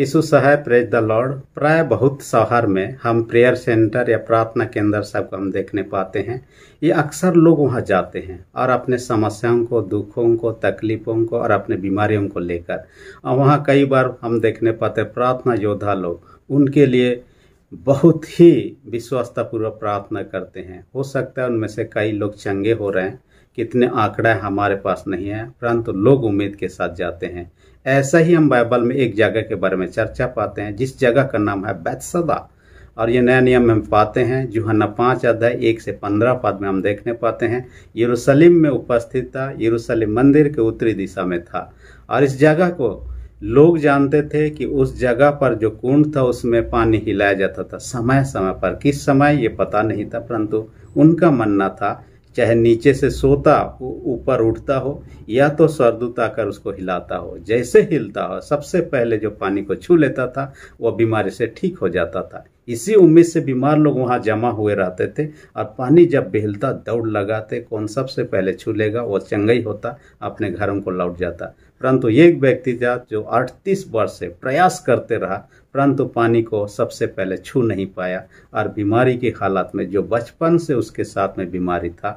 यीशु सहाय praise the Lord प्राय बहुत शहर में हम प्रेयर सेंटर या प्रार्थना केंद्र सब हम देखने पाते हैं ये अक्सर लोग वहाँ जाते हैं और अपने समस्याओं को दुखों को तकलीफ़ों को और अपने बीमारियों को लेकर और वहाँ कई बार हम देखने पाते प्रार्थना योद्धा लोग उनके लिए बहुत ही विश्वस्तापूर्वक प्रार्थना करते हैं हो सकता है उनमें से कई लोग चंगे हो रहे हैं कितने आंकड़े हमारे पास नहीं है परंतु लोग उम्मीद के साथ जाते हैं ऐसा ही हम बाइबल में एक जगह के बारे में चर्चा पाते हैं जिस जगह का नाम है बैतसदा और ये नया नियम हम पाते हैं जो न पाँच अध्याय एक से पंद्रह पद में हम देखने पाते हैं यरूशलेम में उपस्थित था यरूशलेम मंदिर के उत्तरी दिशा में था और इस जगह को लोग जानते थे कि उस जगह पर जो कुंड था उसमें पानी हिलाया जाता था समय समय पर किस समय ये पता नहीं था परंतु उनका मानना था चाहे नीचे से सोता ऊपर उठता हो या तो सरदूत आकर उसको हिलाता हो जैसे हिलता हो सबसे पहले जो पानी को छू लेता था वह बीमारी से ठीक हो जाता था इसी उम्मीद से बीमार लोग वहाँ जमा हुए रहते थे और पानी जब बेहलता दौड़ लगाते कौन सबसे पहले छू लेगा वो चंगई होता अपने घरों को लौट जाता परंतु एक व्यक्ति था जो 38 वर्ष से प्रयास करते रहा परंतु पानी को सबसे पहले छू नहीं पाया और बीमारी के हालात में जो बचपन से उसके साथ में बीमारी था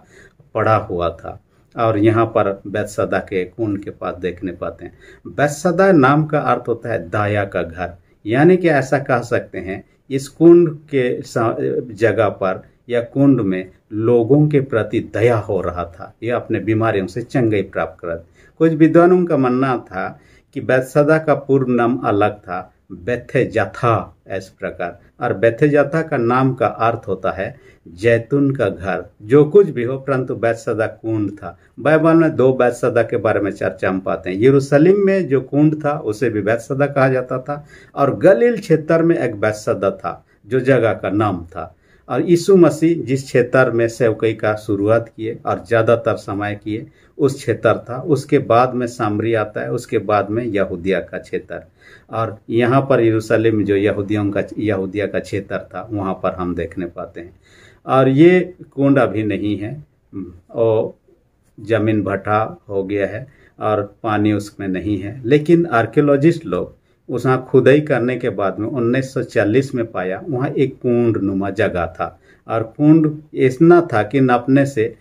पड़ा हुआ था और यहाँ पर बैतसदा के कुंड के पास देखने पाते हैं बैतसदा नाम का अर्थ होता है दाया का घर यानी कि ऐसा कह सकते हैं इस कुंड के जगह पर या कुंड में लोगों के प्रति दया हो रहा था यह अपने बीमारियों से चंगाई प्राप्त कर कुछ विद्वानों का मानना था कि बैतसदा का पूर्व नाम अलग था बैथे जाथा इस प्रकार और बैथे जाथा का नाम का अर्थ होता है जैतून का घर जो कुछ भी हो परंतु बैतसदा कुंड था बाइबल में दो बैतसदा के बारे में चर्चा हम पाते हैं यरूशलेम में जो कुंड था उसे भी बैतसदा कहा जाता था और गलील क्षेत्र में एक बैतसदा था जो जगह का नाम था और यीशु मसीह जिस क्षेत्र में सेवकई का शुरुआत किए और ज़्यादातर समय किए उस क्षेत्र था उसके बाद में सामरी आता है उसके बाद में यहूदिया का क्षेत्र और यहाँ पर यरूशलेम जो यहूदियों का यहूदिया का क्षेत्र था वहाँ पर हम देखने पाते हैं और ये कुंड अभी नहीं है और जमीन भट्टा हो गया है और पानी उसमें नहीं है लेकिन आर्कियोलॉजिस्ट लोग वहाँ खुदाई करने के बाद में 1940 में पाया वहाँ एक कुंड नुमा जगह था और कुंड इतना था कि नपने से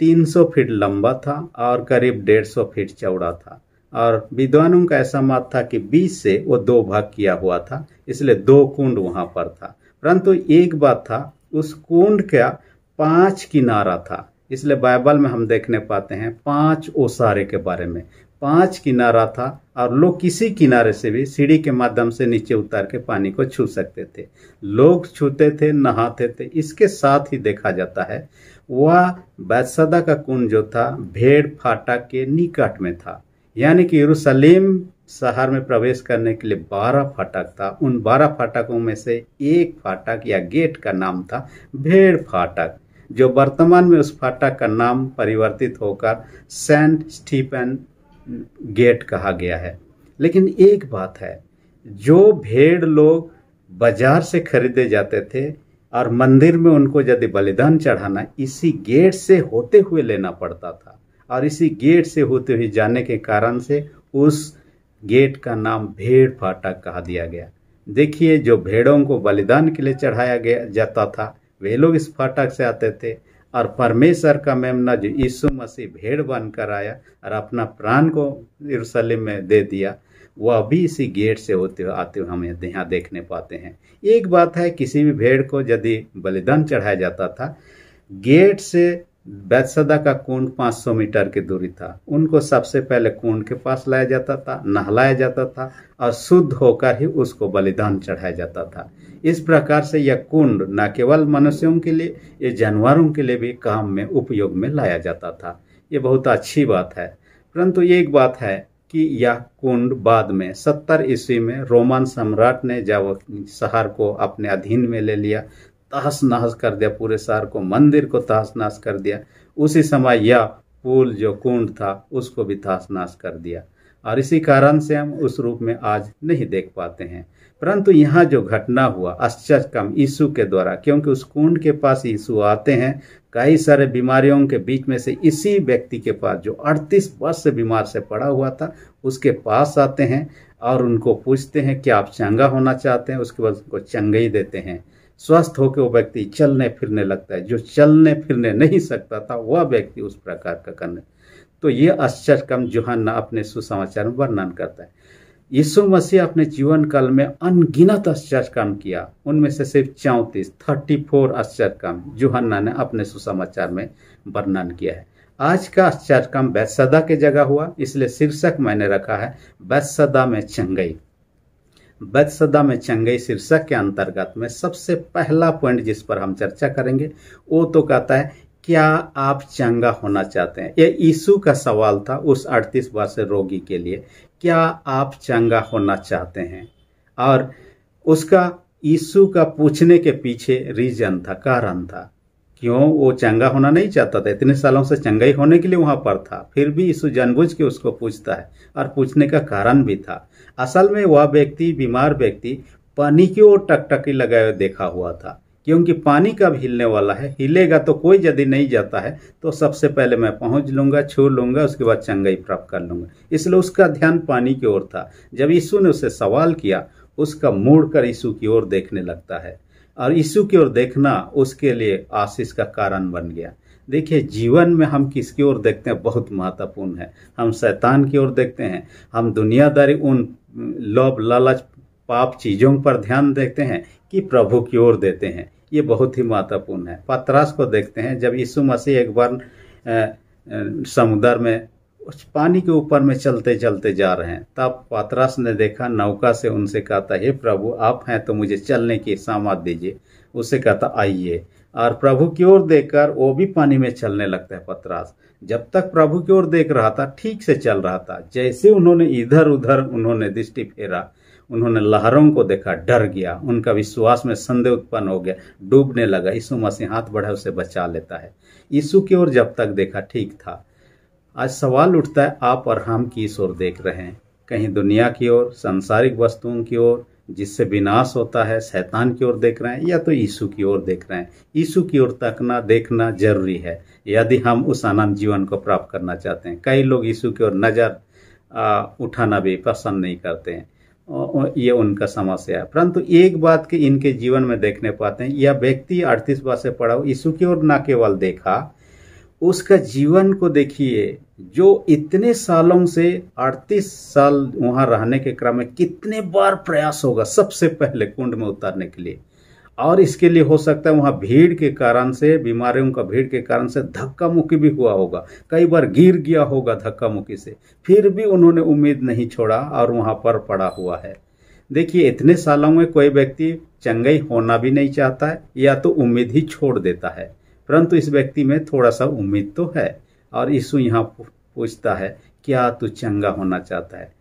300 फीट लंबा था और करीब 150 फीट चौड़ा था और विद्वानों का ऐसा मत था कि बीच से वो दो भाग किया हुआ था इसलिए दो कुंड वहां पर था परंतु एक बात था उस कुंड का पांच किनारा था इसलिए बाइबल में हम देखने पाते हैं पांच ओसारे के बारे में पांच किनारा था और लोग किसी किनारे से भी सीढ़ी के माध्यम से नीचे उतार के पानी को छू सकते थे लोग छूते थे नहाते थे इसके साथ ही देखा जाता है वह बैदसदा का कुंड जो था भेड़ फाटा के निकट में था यानी कि यरूशलेम शहर में प्रवेश करने के लिए बारह फाटक था उन बारह फाटकों में से एक फाटक या गेट का नाम था भेड़ फाटक जो वर्तमान में उस फाटक का नाम परिवर्तित होकर सेंट स्टीफन गेट कहा गया है लेकिन एक बात है जो भेड़ लोग बाजार से खरीदे जाते थे और मंदिर में उनको यदि बलिदान चढ़ाना इसी गेट से होते हुए लेना पड़ता था और इसी गेट से होते हुए जाने के कारण से उस गेट का नाम भेड़ फाटक कहा दिया गया देखिए जो भेड़ों को बलिदान के लिए चढ़ाया गया जाता था वे लोग इस फाटक से आते थे और परमेश्वर का मेमना जो यीशु मसीह भेड़ बनकर आया और अपना प्राण को यरूशलेम में दे दिया वह भी इसी गेट से होते हुए आते हुए हम यहाँ देखने पाते हैं एक बात है किसी भी भेड़ को यदि बलिदान चढ़ाया जाता था गेट से बैतसदा का कुंड 500 मीटर की दूरी था उनको सबसे पहले कुंड के पास लाया जाता था नहलाया जाता था और शुद्ध होकर ही उसको बलिदान चढ़ाया जाता था इस प्रकार से यह कुंड न केवल मनुष्यों के लिए ये जानवरों के लिए भी काम में उपयोग में लाया जाता था ये बहुत अच्छी बात है परंतु एक बात है कि यह कुंड बाद में सत्तर ईस्वी में रोमन सम्राट ने जब शहर को अपने अधीन में ले लिया तहस नहस कर दिया पूरे शहर को मंदिर को तहस नहस कर दिया उसी समय यह पुल जो कुंड था उसको भी तहस नहस कर दिया और इसी कारण से हम उस रूप में आज नहीं देख पाते हैं परंतु यहाँ जो घटना हुआ आश्चर्य कम यीशु के द्वारा क्योंकि उस कुंड के पास यीशु आते हैं कई सारे बीमारियों के बीच में से इसी व्यक्ति के पास जो 38 वर्ष से बीमार से पड़ा हुआ था उसके पास आते हैं और उनको पूछते हैं कि आप चंगा होना चाहते हैं उसके बाद उनको चंगा ही देते हैं स्वस्थ होकर वो व्यक्ति चलने फिरने लगता है जो चलने फिरने नहीं सकता था वह व्यक्ति उस प्रकार का करने तो ये आश्चर्य कम जोहन्ना अपने सुसमाचार में वर्णन करता है यीशु मसीह अपने जीवन काल में अनगिनत आश्चर्य काम किया उनमें से सिर्फ चौंतीस थर्टी फोर आश्चर्य काम जोहन्ना ने अपने सुसमाचार में वर्णन किया है आज का आश्चर्य काम बैसदा के जगह हुआ इसलिए शीर्षक मैंने रखा है बैसदा में चंगई बैतसदा में चंगई शीर्षक के अंतर्गत में सबसे पहला पॉइंट जिस पर हम चर्चा करेंगे वो तो कहता है क्या आप चंगा होना चाहते हैं यह यीशु का सवाल था उस अड़तीस वर्ष रोगी के लिए क्या आप चंगा होना चाहते हैं और उसका यीशु का पूछने के पीछे रीजन था कारण था क्यों वो चंगा होना नहीं चाहता था इतने सालों से चंगा ही होने के लिए वहां पर था फिर भी यीशु जनबूझ के उसको पूछता है और पूछने का कारण भी था असल में वह व्यक्ति बीमार व्यक्ति पानी की ओर टकटकी लगाए देखा हुआ था क्योंकि पानी कब हिलने वाला है हिलेगा तो कोई यदि नहीं जाता है तो सबसे पहले मैं पहुंच लूंगा छू लूंगा उसके बाद चंगाई प्राप्त कर लूंगा इसलिए उसका ध्यान पानी की ओर था जब यीशु ने उसे सवाल किया उसका मुड़ कर यीशु की ओर देखने लगता है और यीशु की ओर देखना उसके लिए आशीष का कारण बन गया देखिए जीवन में हम किसकी ओर देखते हैं बहुत महत्वपूर्ण है हम शैतान की ओर देखते हैं हम दुनियादारी उन लोभ लालच पाप चीज़ों पर ध्यान देते हैं कि प्रभु की ओर देते हैं ये बहुत ही महत्वपूर्ण है पतरस को देखते हैं जब यीशु मसीह एक बार समुद्र में उस पानी के ऊपर में चलते चलते जा रहे हैं तब पातरस ने देखा नौका से उनसे कहता हे प्रभु आप हैं तो मुझे चलने की सामत दीजिए उससे कहता आइए और प्रभु की ओर देखकर वो भी पानी में चलने लगता है पतरास जब तक प्रभु की ओर देख रहा था ठीक से चल रहा था जैसे उन्होंने इधर उधर उन्होंने दृष्टि फेरा उन्होंने लहरों को देखा डर गया उनका विश्वास में संदेह उत्पन्न हो गया डूबने लगा यीशु मसीह हाथ बढ़ा उसे बचा लेता है यीशु की ओर जब तक देखा ठीक था आज सवाल उठता है आप और हम किस ओर देख रहे हैं कहीं दुनिया की ओर सांसारिक वस्तुओं की ओर जिससे विनाश होता है शैतान की ओर देख रहे हैं या तो यीशु की ओर देख रहे हैं यीशु की ओर तकना देखना जरूरी है यदि हम उस आनंद जीवन को प्राप्त करना चाहते हैं कई लोग यीशु की ओर नज़र उठाना भी पसंद नहीं करते हैं ये उनका समस्या है परंतु एक बात के इनके जीवन में देखने पाते हैं यह व्यक्ति अड़तीस बार से पड़ा यीशु की ओर ना केवल देखा उसका जीवन को देखिए जो इतने सालों से 38 साल वहां रहने के क्रम में कितने बार प्रयास होगा सबसे पहले कुंड में उतारने के लिए और इसके लिए हो सकता है वहाँ भीड़ के कारण से बीमारियों का भीड़ के कारण से धक्का मुक्की भी हुआ होगा कई बार गिर गया होगा धक्का मुक्की से फिर भी उन्होंने उम्मीद नहीं छोड़ा और वहाँ पर पड़ा हुआ है देखिए इतने सालों में कोई व्यक्ति चंगई होना भी नहीं चाहता है या तो उम्मीद ही छोड़ देता है परंतु इस व्यक्ति में थोड़ा सा उम्मीद तो है और यीशु यहाँ पूछता है क्या तू चंगा होना चाहता है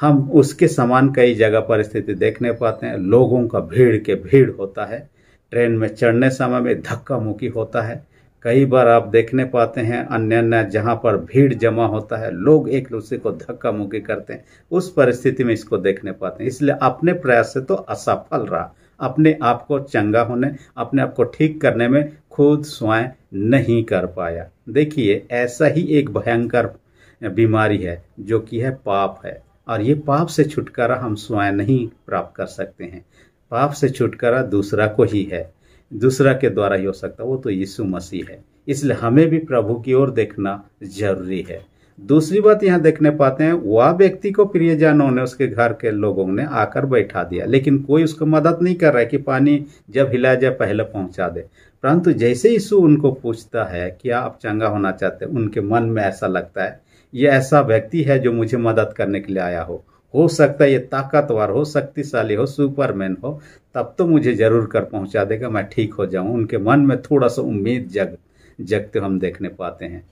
हम उसके समान कई जगह परिस्थिति देखने पाते हैं लोगों का भीड़ के भीड़ होता है ट्रेन में चढ़ने समय में धक्का मुक्की होता है कई बार आप देखने पाते हैं अन्य अन्य जहाँ पर भीड़ जमा होता है लोग एक दूसरे को धक्का मुक्की करते हैं उस परिस्थिति में इसको देखने पाते हैं इसलिए अपने प्रयास से तो असफल रहा अपने आप को चंगा होने अपने आप को ठीक करने में खुद स्वयं नहीं कर पाया देखिए ऐसा ही एक भयंकर बीमारी है जो कि है पाप है और ये पाप से छुटकारा हम स्वयं नहीं प्राप्त कर सकते हैं पाप से छुटकारा दूसरा को ही है दूसरा के द्वारा ही हो सकता है वो तो यीशु मसीह है इसलिए हमें भी प्रभु की ओर देखना जरूरी है दूसरी बात यहाँ देखने पाते हैं वह व्यक्ति को प्रियजनों ने उसके घर के लोगों ने आकर बैठा दिया लेकिन कोई उसको मदद नहीं कर रहा है कि पानी जब हिला जाए पहले पहुंचा दे परंतु जैसे यीशु उनको पूछता है क्या आप चंगा होना चाहते हैं उनके मन में ऐसा लगता है ये ऐसा व्यक्ति है जो मुझे मदद करने के लिए आया हो हो सकता है ये ताकतवर हो शक्तिशाली हो सुपरमैन हो तब तो मुझे जरूर कर पहुंचा देगा मैं ठीक हो जाऊं उनके मन में थोड़ा सा उम्मीद जग जगते हम देखने पाते हैं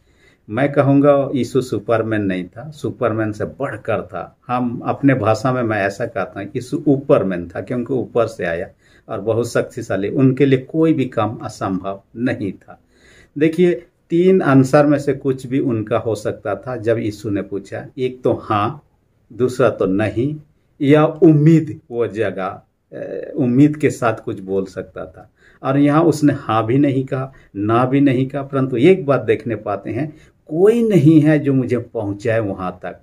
मैं कहूँगा यीशु सुपरमैन नहीं था सुपरमैन से बढ़कर था हम अपने भाषा में मैं ऐसा कहता हूँ यीशु ऊपरमैन था क्योंकि ऊपर से आया और बहुत शक्तिशाली उनके लिए कोई भी काम असंभव नहीं था देखिए तीन आंसर में से कुछ भी उनका हो सकता था जब यीशु ने पूछा एक तो हाँ दूसरा तो नहीं या उम्मीद वो जगह उम्मीद के साथ कुछ बोल सकता था और यहाँ उसने हाँ भी नहीं कहा ना भी नहीं कहा परंतु एक बात देखने पाते हैं कोई नहीं है जो मुझे पहुँचाए वहाँ तक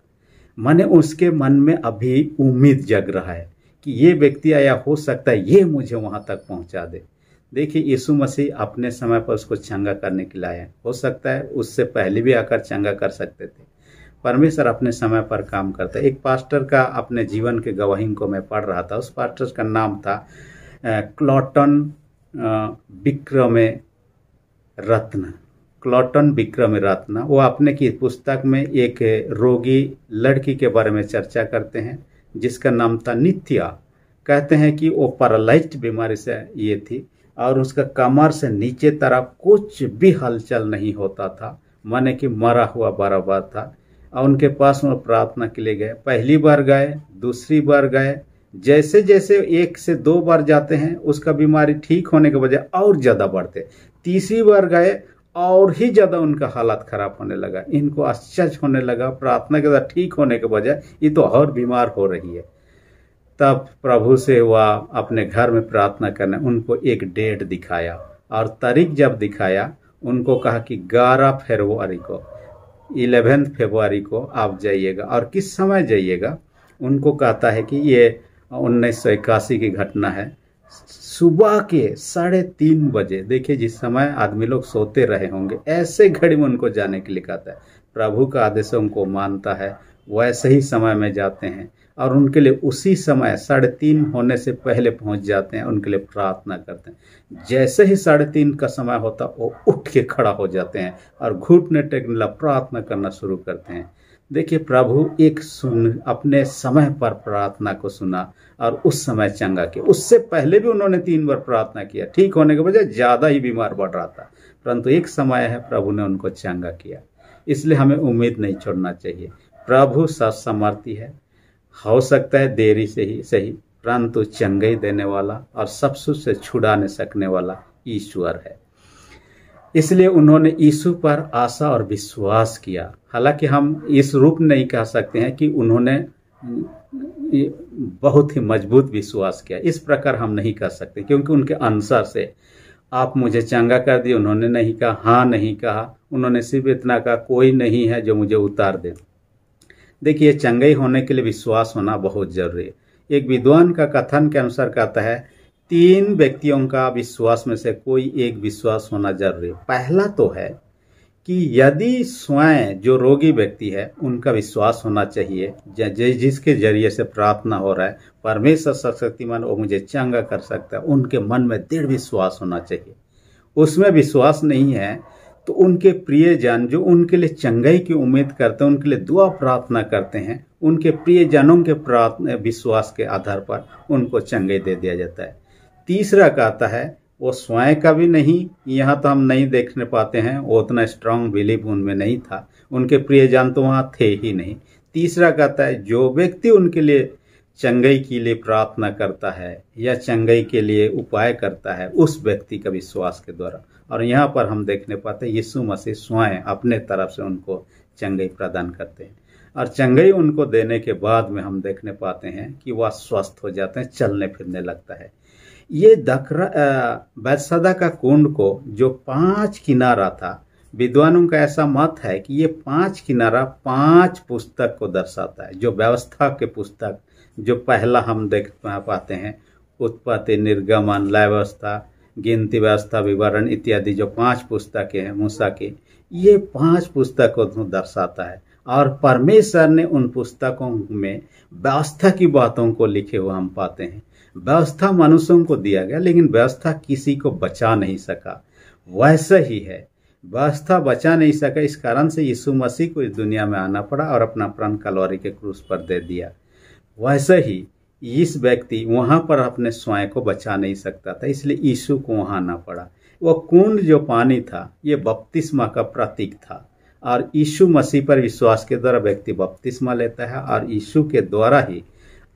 मैंने उसके मन में अभी उम्मीद जग रहा है कि ये व्यक्ति आया हो सकता है ये मुझे वहाँ तक पहुँचा दे देखिए यीशु मसीह अपने समय पर उसको चंगा करने के लाए हो सकता है उससे पहले भी आकर चंगा कर सकते थे परमेश्वर अपने समय पर काम करता है एक पास्टर का अपने जीवन के गवाही को मैं पढ़ रहा था उस पास्टर का नाम था क्लॉटन विक्रम रत्न क्लॉटन विक्रम रत्न वो अपने की पुस्तक में एक रोगी लड़की के बारे में चर्चा करते हैं जिसका नाम था नित्या कहते हैं कि वो पैरालाइज बीमारी से ये थी और उसका कमर से नीचे तरफ कुछ भी हलचल नहीं होता था माने कि मरा हुआ बराबर था और उनके पास वो प्रार्थना के लिए गए पहली बार गए दूसरी बार गए जैसे जैसे एक से दो बार जाते हैं उसका बीमारी ठीक होने के बजाय और ज़्यादा बढ़ते तीसरी बार गए और ही ज़्यादा उनका हालत खराब होने लगा इनको आश्चर्य होने लगा प्रार्थना के साथ ठीक होने के बजाय ये तो और बीमार हो रही है तब प्रभु से वह अपने घर में प्रार्थना करने उनको एक डेट दिखाया और तारीख जब दिखाया उनको कहा कि ग्यारह फरवरी को इलेवेंथ फरवरी को आप जाइएगा और किस समय जाइएगा उनको कहता है कि ये उन्नीस की घटना है सुबह के साढ़े तीन बजे देखिए जिस समय आदमी लोग सोते रहे होंगे ऐसे घड़ी में उनको जाने के लिए कहता है प्रभु का आदेश उनको मानता है वैसे ही समय में जाते हैं और उनके लिए उसी समय साढ़े तीन होने से पहले पहुंच जाते हैं उनके लिए प्रार्थना करते हैं जैसे ही साढ़े तीन का समय होता वो उठ के खड़ा हो जाते हैं और घुटने टेकने लगा प्रार्थना करना शुरू करते हैं देखिए प्रभु एक सुन अपने समय पर प्रार्थना को सुना और उस समय चंगा किया उससे पहले भी उन्होंने तीन बार प्रार्थना किया ठीक होने के बजाय ज़्यादा ही बीमार बढ़ रहा था परंतु एक समय है प्रभु ने उनको चंगा किया इसलिए हमें उम्मीद नहीं छोड़ना चाहिए प्रभु समर्थी है हो सकता है देरी से ही सही परंतु चंगाई देने वाला और सब से छुड़ाने सकने वाला ईश्वर है इसलिए उन्होंने यीशु पर आशा और विश्वास किया हालांकि हम इस रूप नहीं कह सकते हैं कि उन्होंने बहुत ही मजबूत विश्वास किया इस प्रकार हम नहीं कह सकते क्योंकि उनके अनुसार से आप मुझे चंगा कर दिए उन्होंने नहीं कहा हाँ नहीं कहा उन्होंने सिर्फ इतना कहा कोई नहीं है जो मुझे उतार दे देखिए चंगई होने के लिए विश्वास होना बहुत जरूरी है एक विद्वान का कथन के अनुसार कहता है तीन व्यक्तियों का विश्वास में से कोई एक विश्वास होना जरूरी पहला तो है कि यदि स्वयं जो रोगी व्यक्ति है उनका विश्वास होना चाहिए जिसके जरिए से प्रार्थना हो रहा है परमेश्वर मन वो मुझे चंगा कर सकता है उनके मन में दृढ़ विश्वास होना चाहिए उसमें विश्वास नहीं है तो उनके प्रियजन जो उनके लिए चंगाई की उम्मीद करते हैं उनके लिए दुआ प्रार्थना करते हैं उनके प्रियजनों के प्रार्थना विश्वास के आधार पर उनको चंगाई दे दिया जाता है तीसरा कहता है वो स्वयं का भी नहीं यहाँ तो हम नहीं देखने पाते हैं वो उतना स्ट्रांग बिलीव उनमें नहीं था उनके प्रियजन तो वहाँ थे ही नहीं तीसरा कहता है जो व्यक्ति उनके लिए चंगाई के लिए प्रार्थना करता है या चंगाई के लिए उपाय करता है उस व्यक्ति का विश्वास के द्वारा और यहाँ पर हम देखने पाते यीशु मसीह स्वयं अपने तरफ से उनको चंगाई प्रदान करते हैं और चंगाई उनको देने के बाद में हम देखने पाते हैं कि वह स्वस्थ हो जाते हैं चलने फिरने लगता है ये दखरा बैसदा का कुंड को जो पांच किनारा था विद्वानों का ऐसा मत है कि ये पांच किनारा पांच पुस्तक को दर्शाता है जो व्यवस्था के पुस्तक जो पहला हम देख पाते हैं उत्पत्ति निर्गमन लय व्यवस्था गिनती व्यवस्था विवरण इत्यादि जो पांच पुस्तकें हैं मूसा के ये पांच पुस्तकों को दर्शाता है और परमेश्वर ने उन पुस्तकों में व्यवस्था की बातों को लिखे हुए हम पाते हैं व्यवस्था मनुष्यों को दिया गया लेकिन व्यवस्था किसी को बचा नहीं सका वैसे ही है व्यवस्था बचा नहीं सका इस कारण से यीशु मसीह को इस दुनिया में आना पड़ा और अपना प्राण कलौरी के क्रूस पर दे दिया वैसे ही इस व्यक्ति वहाँ पर अपने स्वयं को बचा नहीं सकता था इसलिए यीशु को वहाँ आना पड़ा वह कुंड जो पानी था ये बपतिस्मा का प्रतीक था और यीशु मसीह पर विश्वास के द्वारा व्यक्ति बपतिस्मा लेता है और यीशु के द्वारा ही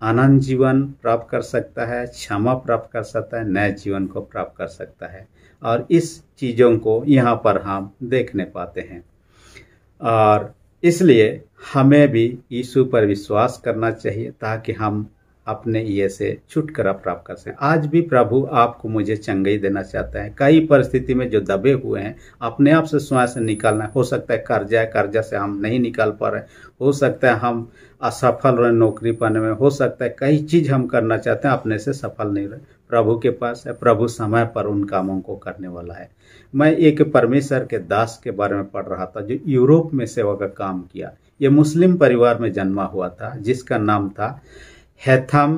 आनंद जीवन प्राप्त कर सकता है क्षमा प्राप्त कर सकता है नए जीवन को प्राप्त कर सकता है और इस चीज़ों को यहाँ पर हम देखने पाते हैं और इसलिए हमें भी यीशु पर विश्वास करना चाहिए ताकि हम अपने ये से छुटकारा प्राप्त कर सकें आज भी प्रभु आपको मुझे चंगाई देना चाहता है कई परिस्थिति में जो दबे हुए हैं अपने आप से स्वयं से निकालना हो सकता है कर्जा है कर्जा से हम नहीं निकाल पा रहे हो सकता है हम असफल रहे नौकरी पाने में हो सकता है कई चीज हम करना चाहते हैं अपने से सफल नहीं रहे प्रभु के पास है प्रभु समय पर उन कामों को करने वाला है मैं एक परमेश्वर के दास के बारे में पढ़ रहा था जो यूरोप में सेवा का काम किया ये मुस्लिम परिवार में जन्मा हुआ था जिसका नाम था हैथम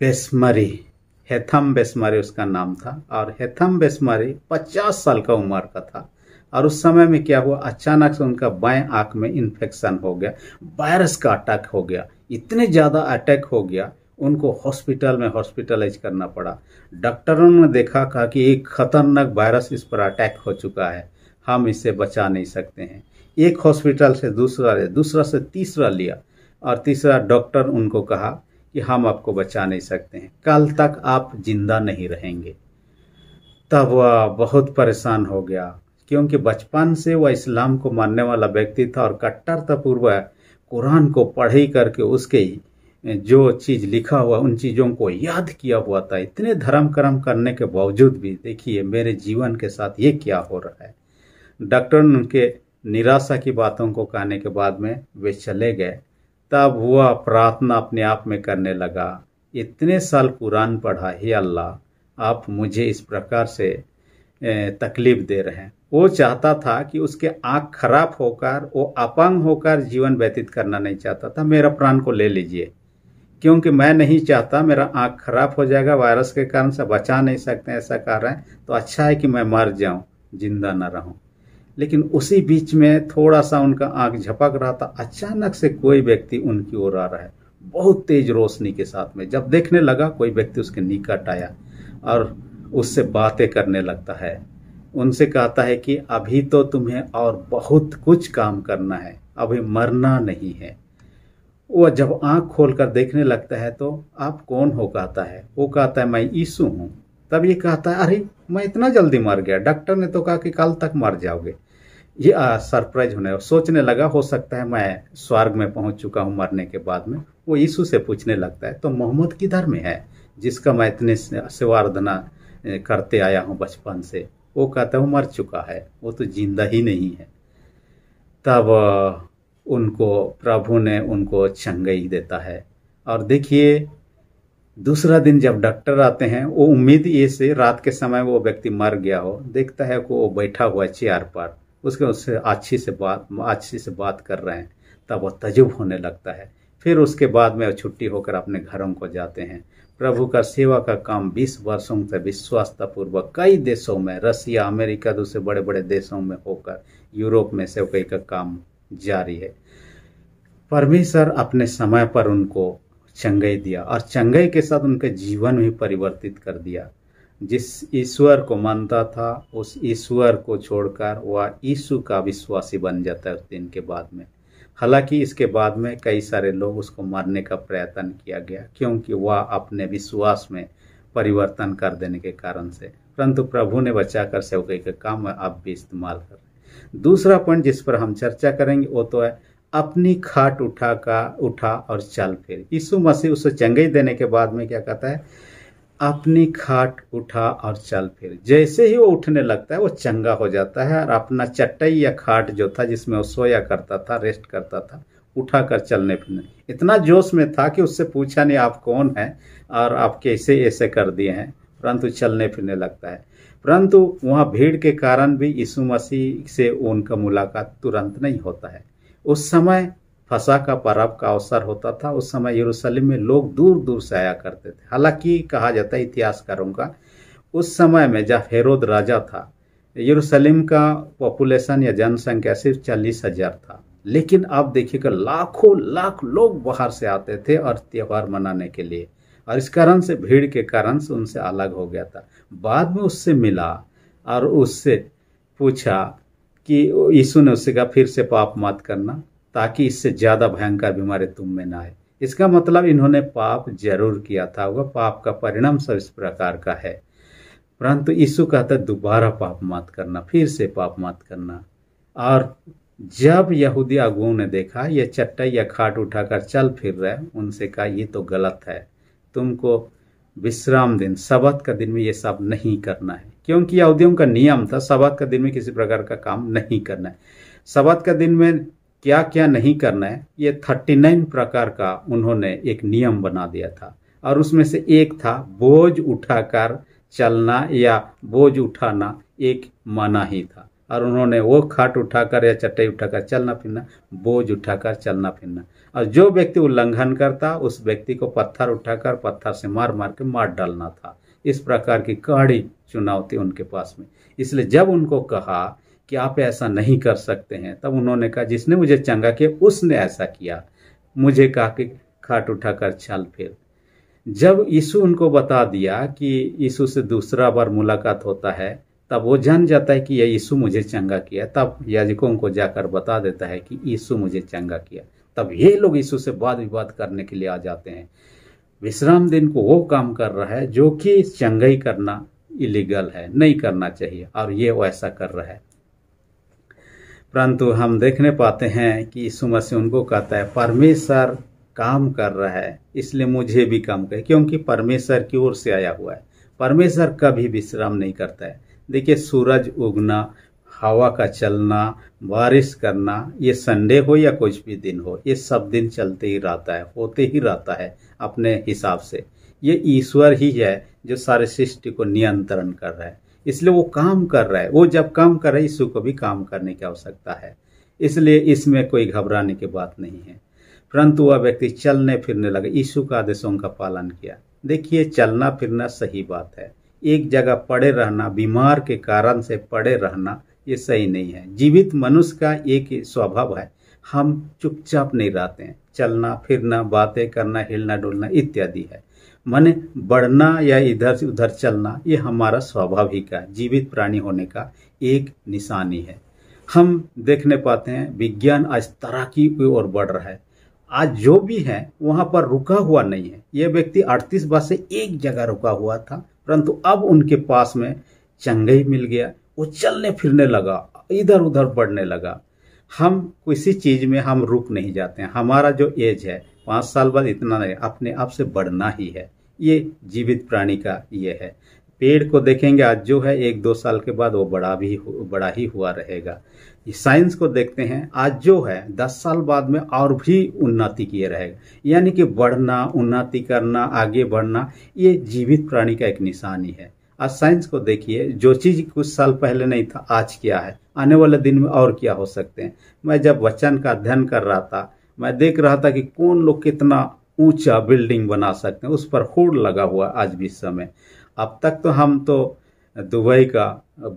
बेसमरी हैथम बेसमरी उसका नाम था और हैथम बेसमरी 50 साल का उम्र का था और उस समय में क्या हुआ अचानक से उनका बाएं आंख में इन्फेक्शन हो गया वायरस का अटैक हो गया इतने ज़्यादा अटैक हो गया उनको हॉस्पिटल में हॉस्पिटलाइज करना पड़ा डॉक्टरों ने देखा कहा कि एक खतरनाक वायरस इस पर अटैक हो चुका है हम इसे बचा नहीं सकते हैं एक हॉस्पिटल से दूसरा दूसरा से तीसरा लिया और तीसरा डॉक्टर उनको कहा कि हम आपको बचा नहीं सकते हैं कल तक आप जिंदा नहीं रहेंगे तब वह बहुत परेशान हो गया क्योंकि बचपन से वह इस्लाम को मानने वाला व्यक्ति था और कट्टरतापूर्वक कुरान को पढ़ी करके उसके जो चीज लिखा हुआ उन चीजों को याद किया हुआ था इतने धर्म कर्म करने के बावजूद भी देखिए मेरे जीवन के साथ ये क्या हो रहा है डॉक्टर उनके निराशा की बातों को कहने के बाद में वे चले गए तब हुआ प्रार्थना अपने आप में करने लगा इतने साल कुरान पढ़ा हे अल्लाह आप मुझे इस प्रकार से तकलीफ दे रहे हैं वो चाहता था कि उसके आँख खराब होकर वो अपंग होकर जीवन व्यतीत करना नहीं चाहता था मेरा प्राण को ले लीजिए क्योंकि मैं नहीं चाहता मेरा आँख खराब हो जाएगा वायरस के कारण से बचा नहीं सकते ऐसा कारण तो अच्छा है कि मैं मर जाऊँ जिंदा ना रहूँ लेकिन उसी बीच में थोड़ा सा उनका आंख झपक रहा था अचानक से कोई व्यक्ति उनकी ओर आ रहा है बहुत तेज रोशनी के साथ में जब देखने लगा कोई व्यक्ति उसके निकट आया और उससे बातें करने लगता है उनसे कहता है कि अभी तो तुम्हें और बहुत कुछ काम करना है अभी मरना नहीं है वह जब आंख खोलकर देखने लगता है तो आप कौन हो कहता है वो कहता है मैं यीशु हूं तब ये कहता है अरे मैं इतना जल्दी मर गया डॉक्टर ने तो कहा कि कल तक मर जाओगे ये सरप्राइज होने और सोचने लगा हो सकता है मैं स्वर्ग में पहुंच चुका हूं मरने के बाद में वो यीशु से पूछने लगता है तो मोहम्मद किधर में है जिसका मैं इतने सेवार्धना करते आया हूं बचपन से वो कहता हूँ मर चुका है वो तो जिंदा ही नहीं है तब उनको प्रभु ने उनको चंगई देता है और देखिए दूसरा दिन जब डॉक्टर आते हैं वो उम्मीद ये से रात के समय वो व्यक्ति मर गया हो देखता है को वो बैठा हुआ चेयर पर उसके उससे अच्छी से बात अच्छी से बात कर रहे हैं तब वो तजुब होने लगता है फिर उसके बाद में छुट्टी होकर अपने घरों को जाते हैं प्रभु का सेवा का काम 20 वर्षों से विश्वासतापूर्वक कई देशों में रसिया अमेरिका दूसरे बड़े बड़े देशों में होकर यूरोप में सेवकाई का काम जारी है परमेश्वर अपने समय पर उनको चंगई दिया और चंगई के साथ उनके जीवन भी परिवर्तित कर दिया जिस ईश्वर को मानता था उस ईश्वर को छोड़कर वह यीशु का विश्वासी बन जाता है उस दिन के बाद में हालांकि इसके बाद में कई सारे लोग उसको मारने का प्रयत्न किया गया क्योंकि वह अपने विश्वास में परिवर्तन कर देने के कारण से परंतु प्रभु ने बचा कर सेवकाई का काम आप भी इस्तेमाल कर रहे दूसरा पॉइंट जिस पर हम चर्चा करेंगे वो तो है अपनी खाट उठा का उठा और चल फिर यीशु मसीह उसे चंगाई देने के बाद में क्या कहता है अपनी खाट उठा और चल फिर जैसे ही वो उठने लगता है वो चंगा हो जाता है और अपना चट्टई या खाट जो था जिसमें वो सोया करता था रेस्ट करता था उठा कर चलने फिरने इतना जोश में था कि उससे पूछा नहीं आप कौन हैं और आप कैसे ऐसे कर दिए हैं परंतु चलने फिरने लगता है परंतु वहाँ भीड़ के कारण भी यीशु मसीह से उनका मुलाकात तुरंत नहीं होता है उस समय फसा का पर्व का अवसर होता था उस समय यरूशलेम में लोग दूर दूर से आया करते थे हालांकि कहा जाता है इतिहासकारों का उस समय में जब हेरोद राजा था यरूशलेम का पॉपुलेशन या जनसंख्या सिर्फ चालीस हजार था लेकिन आप देखिएगा लाखों लाख लोग बाहर से आते थे और त्यौहार मनाने के लिए और इस कारण से भीड़ के कारण से उनसे अलग हो गया था बाद में उससे मिला और उससे पूछा कि यीशु ने उससे कहा फिर से पाप मत करना ताकि इससे ज़्यादा भयंकर बीमारी तुम में ना आए इसका मतलब इन्होंने पाप जरूर किया था वह पाप का परिणाम सब इस प्रकार का है परंतु यीशु कहता दोबारा पाप मत करना फिर से पाप मत करना और जब यहूदी अगुओं ने देखा यह चट्टाई या खाट उठाकर चल फिर रहे उनसे कहा ये तो गलत है तुमको विश्राम दिन सबत का दिन में ये सब नहीं करना है क्योंकि यहूदियों का नियम था सबत का दिन में किसी प्रकार का काम नहीं करना है सबत का दिन में क्या क्या नहीं करना है ये थर्टी नाइन प्रकार का उन्होंने एक नियम बना दिया था और उसमें से एक था बोझ उठाकर चलना या बोझ उठाना एक माना ही था और उन्होंने वो खाट उठाकर या चट्टई उठाकर चलना फिरना बोझ उठाकर चलना फिरना और जो व्यक्ति उल्लंघन करता उस व्यक्ति को पत्थर उठाकर पत्थर से मार मार के मार डालना था इस प्रकार की कड़ी चुनौती उनके पास में इसलिए जब उनको कहा कि आप ऐसा नहीं कर सकते हैं तब उन्होंने कहा जिसने मुझे चंगा किया उसने ऐसा किया मुझे कहा कि खाट उठाकर चल फिर जब यीशु उनको बता दिया कि यीशु से दूसरा बार मुलाकात होता है तब वो जान जाता है कि यह यीशु मुझे चंगा किया तब याजकों को जाकर बता देता है कि यीशु मुझे चंगा किया तब ये लोग यीशु से वाद विवाद करने के लिए आ जाते हैं विश्राम दिन को वो काम कर रहा है जो कि चंगाई करना इलीगल है नहीं करना चाहिए और ये वो ऐसा कर रहा है परंतु हम देखने पाते हैं कि यीशु मसीह उनको कहता है परमेश्वर काम कर रहा है इसलिए मुझे भी काम करे क्योंकि परमेश्वर की ओर से आया हुआ है परमेश्वर कभी विश्राम नहीं करता है देखिए सूरज उगना हवा का चलना बारिश करना ये संडे हो या कुछ भी दिन हो ये सब दिन चलते ही रहता है होते ही रहता है अपने हिसाब से ये ईश्वर ही है जो सारे सृष्टि को नियंत्रण कर रहा है इसलिए वो काम कर रहा है वो जब काम कर रहा है यीशु को भी काम करने की आवश्यकता है इसलिए इसमें कोई घबराने की बात नहीं है परंतु वह व्यक्ति चलने फिरने लगा ईशु का आदेशों का पालन किया देखिए चलना फिरना सही बात है एक जगह पड़े रहना बीमार के कारण से पड़े रहना ये सही नहीं है जीवित मनुष्य का एक स्वभाव है हम चुपचाप नहीं रहते हैं चलना फिरना बातें करना हिलना डुलना इत्यादि है माने बढ़ना या इधर से उधर चलना ये हमारा स्वाभाविक है जीवित प्राणी होने का एक निशानी है हम देखने पाते हैं विज्ञान आज तराकी की ओर बढ़ रहा है आज जो भी है वहाँ पर रुका हुआ नहीं है यह व्यक्ति 38 बार से एक जगह रुका हुआ था परंतु अब उनके पास में चंगई मिल गया वो चलने फिरने लगा इधर उधर बढ़ने लगा हम किसी चीज में हम रुक नहीं जाते हैं हमारा जो एज है पाँच साल बाद इतना नहीं अपने आप से बढ़ना ही है ये जीवित प्राणी का ये है पेड़ को देखेंगे आज जो है एक दो साल के बाद वो बड़ा भी बड़ा ही हुआ रहेगा साइंस को देखते हैं आज जो है दस साल बाद में और भी उन्नति किए रहेगा यानी कि बढ़ना उन्नति करना आगे बढ़ना ये जीवित प्राणी का एक निशानी है आज साइंस को देखिए जो चीज़ कुछ साल पहले नहीं था आज क्या है आने वाले दिन में और क्या हो सकते हैं मैं जब वचन का अध्ययन कर रहा था मैं देख रहा था कि कौन लोग कितना ऊंचा बिल्डिंग बना सकते हैं उस पर होड़ लगा हुआ आज भी समय अब तक तो हम तो दुबई का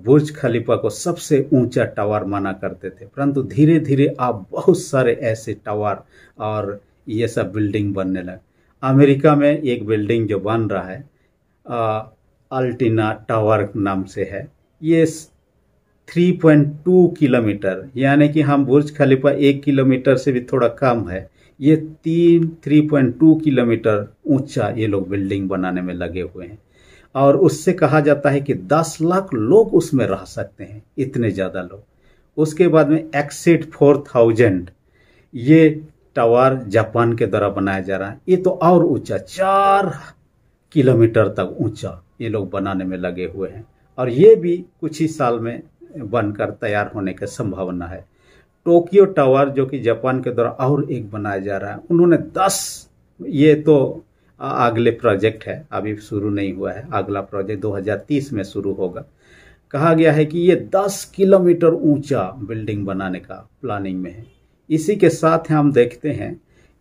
बुर्ज खलीफा को सबसे ऊंचा टावर माना करते थे परंतु धीरे धीरे आप बहुत सारे ऐसे टावर और ये सब बिल्डिंग बनने लगे अमेरिका में एक बिल्डिंग जो बन रहा है अल्टीना टावर नाम से है ये 3.2 किलोमीटर यानी कि हम बुर्ज खलीफा एक किलोमीटर से भी थोड़ा कम है ये तीन थ्री पॉइंट टू किलोमीटर ऊंचा ये लोग बिल्डिंग बनाने में लगे हुए हैं और उससे कहा जाता है कि दस लाख लोग उसमें रह सकते हैं इतने ज़्यादा लोग उसके बाद में एक्सिट फोर थाउजेंड ये टावर जापान के द्वारा बनाया जा रहा है ये तो और ऊंचा चार किलोमीटर तक ऊंचा ये लोग बनाने में लगे हुए हैं और ये भी कुछ ही साल में बनकर तैयार होने की संभावना है टोक्यो टावर जो कि जापान के द्वारा और एक बनाया जा रहा है उन्होंने दस ये तो अगले प्रोजेक्ट है अभी शुरू नहीं हुआ है अगला प्रोजेक्ट 2030 में शुरू होगा कहा गया है कि ये 10 किलोमीटर ऊंचा बिल्डिंग बनाने का प्लानिंग में है इसी के साथ हम देखते हैं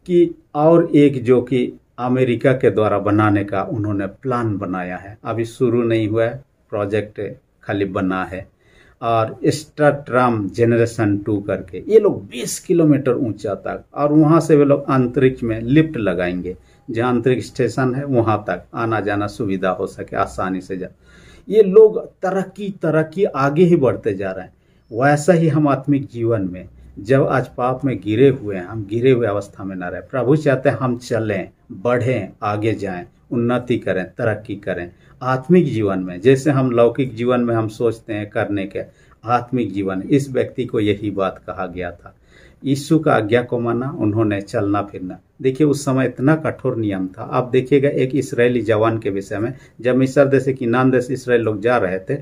कि और एक जो कि अमेरिका के द्वारा बनाने का उन्होंने प्लान बनाया है अभी शुरू नहीं हुआ है प्रोजेक्ट खाली बना है और स्टाट्राम जेनरेशन टू करके ये लोग 20 किलोमीटर ऊंचा तक और वहां से वे लोग अंतरिक्ष में लिफ्ट लगाएंगे जहां अंतरिक्ष स्टेशन है वहां तक आना जाना सुविधा हो सके आसानी से जा ये लोग तरक्की तरक्की आगे ही बढ़ते जा रहे हैं वैसा ही हम आत्मिक जीवन में जब आज पाप में गिरे हुए हैं हम गिरे हुए अवस्था में ना रहे प्रभु चाहते हैं हम चलें बढ़ें आगे जाएं उन्नति करें तरक्की करें आत्मिक जीवन में जैसे हम लौकिक जीवन में हम सोचते हैं करने के आत्मिक जीवन इस व्यक्ति को यही बात कहा गया था यीशु का आज्ञा को माना उन्होंने चलना फिरना देखिए उस समय इतना कठोर नियम था आप देखिएगा एक इसराइली जवान के विषय में जब मिसर देश नान देश इसराइल लोग जा रहे थे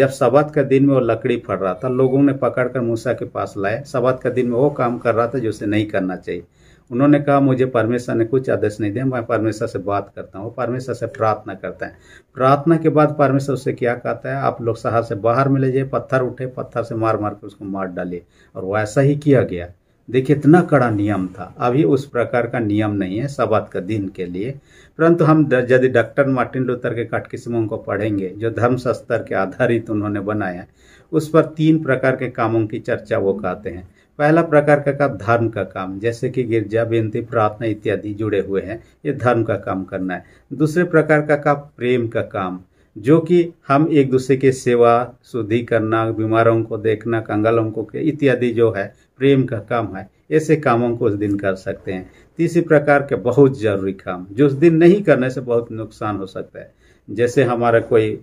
जब सबात का दिन में वो लकड़ी फड़ रहा था लोगों ने पकड़कर मूसा के पास लाए सबात का दिन में वो काम कर रहा था जो उसे नहीं करना चाहिए उन्होंने कहा मुझे परमेश्वर ने कुछ आदेश नहीं दिया मैं परमेश्वर से बात करता हूँ परमेश्वर से प्रार्थना करता है प्रार्थना के बाद परमेश्वर उससे क्या कहता है आप लोग शहर से बाहर मिले जाए पत्थर उठे पत्थर से मार मार के उसको मार डालिए और वैसा ही किया गया देखिए इतना कड़ा नियम था अभी उस प्रकार का नियम नहीं है सबात का दिन के लिए परंतु हम यदि डॉक्टर मार्टिन लूथर के कटकिस्मों को पढ़ेंगे जो धर्मशास्त्र के आधारित उन्होंने बनाया उस पर तीन प्रकार के कामों की चर्चा वो कहते हैं पहला प्रकार का काम धर्म का काम जैसे कि गिरजा बेनती प्रार्थना इत्यादि जुड़े हुए हैं ये धर्म का काम करना है दूसरे प्रकार का काम प्रेम का काम जो कि हम एक दूसरे के सेवा शुद्धि करना बीमारों को देखना कंगालों को इत्यादि जो है प्रेम का काम है ऐसे कामों को उस दिन कर सकते हैं तीसरे प्रकार के बहुत जरूरी काम जो उस दिन नहीं करने से बहुत नुकसान हो सकता है जैसे हमारा कोई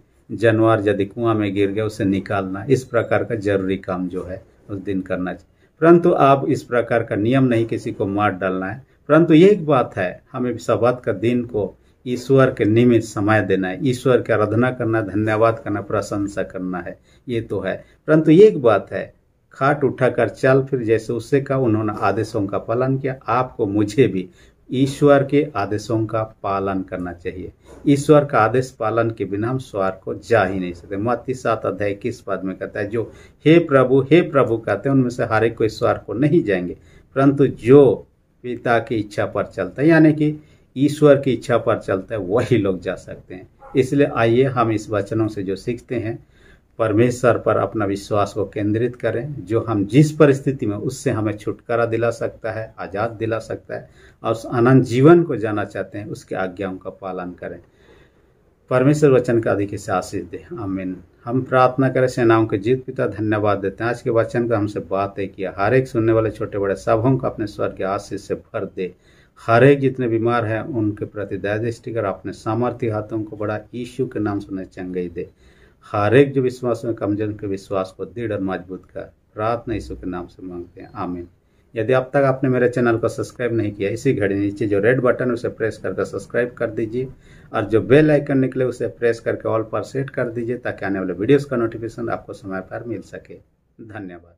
जानवर यदि कुआं में गिर गया उसे निकालना इस प्रकार का जरूरी काम जो है उस दिन करना चाहिए परंतु आप इस प्रकार का नियम नहीं किसी को मार डालना है परंतु ये एक बात है हमें सबात का दिन को ईश्वर के निमित्त समय देना है ईश्वर की आराधना करना धन्यवाद करना प्रशंसा करना है ये तो है परंतु ये एक बात है खाट उठाकर चल फिर जैसे उससे का उन्होंने आदेशों का पालन किया आपको मुझे भी ईश्वर के आदेशों का पालन करना चाहिए ईश्वर का आदेश पालन के बिना हम स्वर को जा ही नहीं सकते मत्ती सात अध्याय किस पद में कहता है जो हे प्रभु हे प्रभु कहते हैं उनमें से हर एक को ईश्वर को नहीं जाएंगे परंतु जो पिता की इच्छा पर चलता है यानी कि ईश्वर की इच्छा पर चलता है वही लोग जा सकते हैं इसलिए आइए हम इस वचनों से जो सीखते हैं परमेश्वर पर अपना विश्वास को केंद्रित करें जो हम जिस परिस्थिति में उससे हमें छुटकारा दिला सकता है आज़ाद दिला सकता है और उस अनंत जीवन को जाना चाहते हैं उसके आज्ञाओं का पालन करें परमेश्वर वचन का अधिक से आशीष दे आमीन हम प्रार्थना करें सेनाओं के जीत पिता धन्यवाद देते हैं आज के वचन का हमसे बात है किया हर एक सुनने वाले छोटे बड़े सबों को अपने स्वर्ग के आशीष से भर दे हर एक जितने बीमार हैं उनके प्रति दया दृष्टि कर अपने सामर्थ्य हाथों को बड़ा ईशु के नाम सुने चंगई दे हर एक जो विश्वास में कमजोर के विश्वास को दृढ़ और मजबूत कर प्रार्थना यीशु के नाम से मांगते हैं आमीन यदि अब तक आपने मेरे चैनल को सब्सक्राइब नहीं किया इसी घड़ी नीचे जो रेड बटन उसे प्रेस करके सब्सक्राइब कर दीजिए और जो बेल आइकन निकले उसे प्रेस करके ऑल पर सेट कर दीजिए ताकि आने वाले वीडियोस का नोटिफिकेशन आपको समय पर मिल सके धन्यवाद